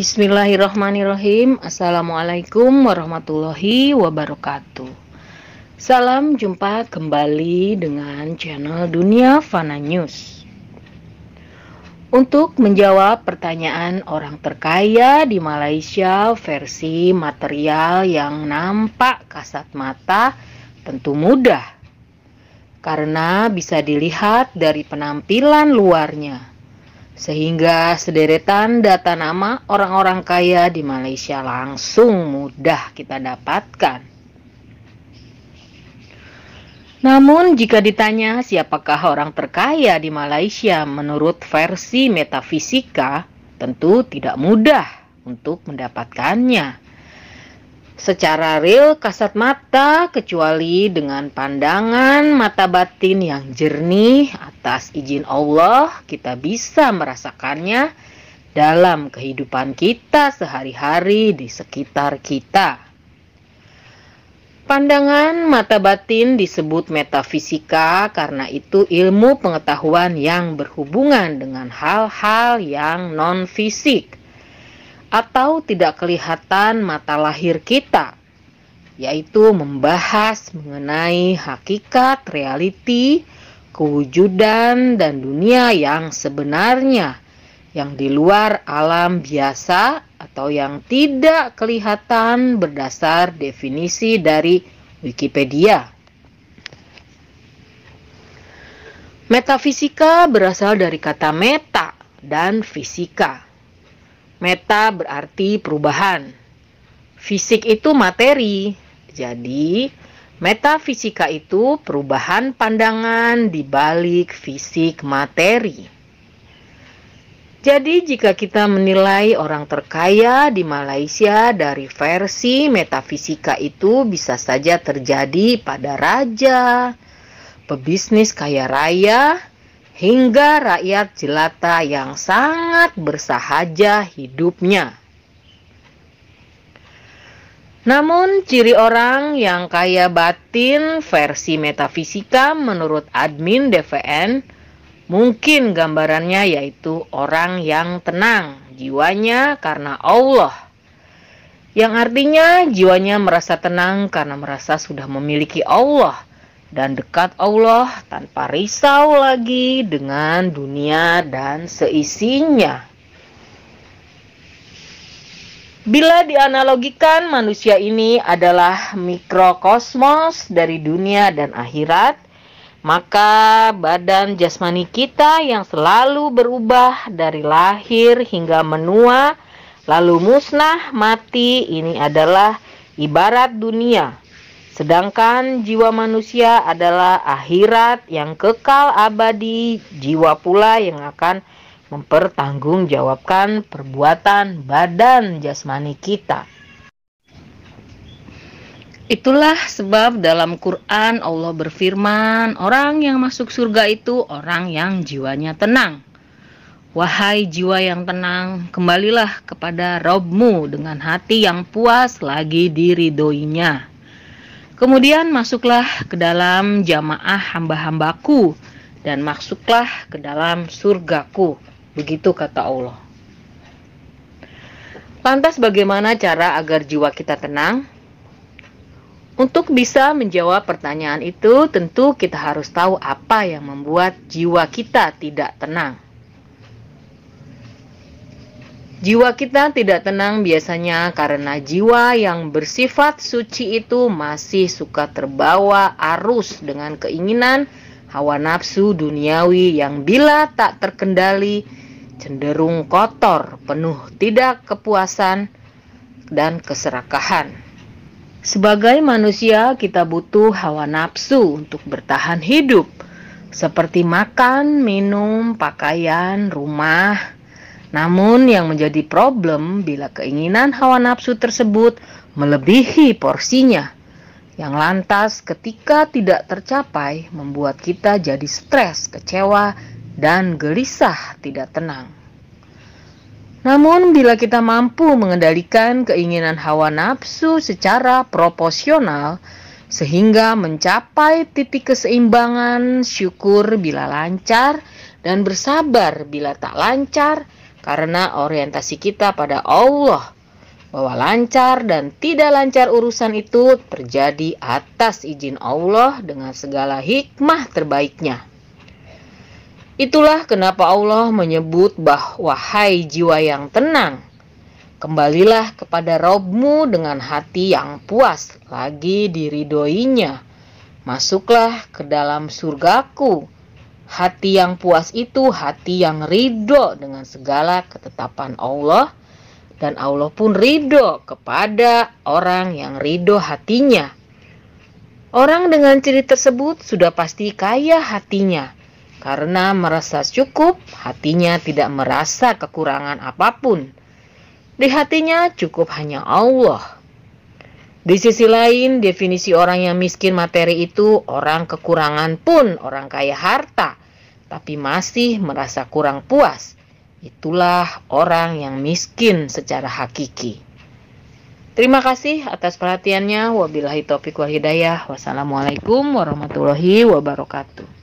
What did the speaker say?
Bismillahirrahmanirrahim. Assalamualaikum warahmatullahi wabarakatuh. Salam jumpa kembali dengan channel Dunia Fana News. Untuk menjawab pertanyaan orang terkaya di Malaysia versi material yang nampak kasat mata tentu mudah karena bisa dilihat dari penampilan luarnya sehingga sederetan data nama orang-orang kaya di Malaysia langsung mudah kita dapatkan. Namun jika ditanya siapakah orang terkaya di Malaysia menurut versi metafisika, tentu tidak mudah untuk mendapatkannya secara real kasat mata kecuali dengan pandangan mata batin yang jernih atas izin Allah kita bisa merasakannya dalam kehidupan kita sehari-hari di sekitar kita. Pandangan mata batin disebut metafisika karena itu ilmu pengetahuan yang berhubungan dengan hal-hal yang non-fisik atau tidak kelihatan mata lahir kita, yaitu membahas mengenai hakikat realiti, kewujudan, dan dunia yang sebenarnya yang di luar alam biasa atau yang tidak kelihatan berdasar definisi dari Wikipedia. Metafisika berasal dari kata meta dan fisika Meta berarti perubahan. Fisik itu materi. Jadi, metafisika itu perubahan pandangan di balik fisik materi. Jadi, jika kita menilai orang terkaya di Malaysia dari versi metafisika itu, bisa saja terjadi pada raja, pebisnis kaya raya, hingga rakyat jelata yang sangat bersahaja hidupnya. Namun, ciri orang yang kaya batin versi metafisika menurut admin DVN mungkin gambarannya yaitu orang yang tenang jiwanya karena Allah. Yang artinya jiwanya merasa tenang karena merasa sudah memiliki Allah dan dekat Allah tanpa risau lagi dengan dunia dan seisinya. Bila dianalogikan, manusia ini adalah mikrokosmos dari dunia dan akhirat, maka badan jasmani kita yang selalu berubah dari lahir hingga menua, lalu musnah, mati, ini adalah ibarat dunia Sedangkan jiwa manusia adalah akhirat yang kekal abadi, jiwa pula yang akan mempertanggungjawabkan perbuatan badan jasmani kita. Itulah sebab dalam Quran Allah berfirman, orang yang masuk surga itu orang yang jiwanya tenang. Wahai jiwa yang tenang, kembalilah kepada Robmu dengan hati yang puas lagi diridoinya. Kemudian masuklah ke dalam jamaah hamba-hambaku dan masuklah ke dalam surgaku. Begitu kata Allah. Lantas bagaimana cara agar jiwa kita tenang? Untuk bisa menjawab pertanyaan itu, tentu kita harus tahu apa yang membuat jiwa kita tidak tenang. Jiwa kita tidak tenang biasanya karena jiwa yang bersifat suci itu masih suka terbawa arus dengan keinginan hawa nafsu duniawi yang bila tak terkendali cenderung kotor, penuh tidak kepuasan dan keserakahan. Sebagai manusia, kita butuh hawa nafsu untuk bertahan hidup, seperti makan, minum, pakaian, rumah, namun yang menjadi problem bila keinginan hawa nafsu tersebut melebihi porsinya yang lantas ketika tidak tercapai membuat kita jadi stres, kecewa, dan gelisah tidak tenang. Namun, bila kita mampu mengendalikan keinginan hawa nafsu secara proporsional, sehingga mencapai titik keseimbangan, syukur bila lancar, dan bersabar bila tak lancar, karena orientasi kita pada Allah bahwa lancar dan tidak lancar urusan itu terjadi atas izin Allah dengan segala hikmah terbaiknya. Itulah kenapa Allah menyebut bahwa hai jiwa yang tenang, kembalilah kepada Robmu dengan hati yang puas lagi diridoinya. Masuklah ke dalam surgaku Hati yang puas itu hati yang ridho dengan segala ketetapan Allah dan Allah pun ridho kepada orang yang ridho hatinya. Orang dengan ciri tersebut sudah pasti kaya hatinya karena merasa cukup, hatinya tidak merasa kekurangan apapun. Di hatinya cukup hanya Allah. Di sisi lain, definisi orang yang miskin materi itu orang kekurangan pun orang kaya harta tapi masih merasa kurang puas. Itulah orang yang miskin secara hakiki. Terima kasih atas perhatiannya. Wabillahi taufiq wal hidayah. Wassalamualaikum warahmatullahi wabarakatuh.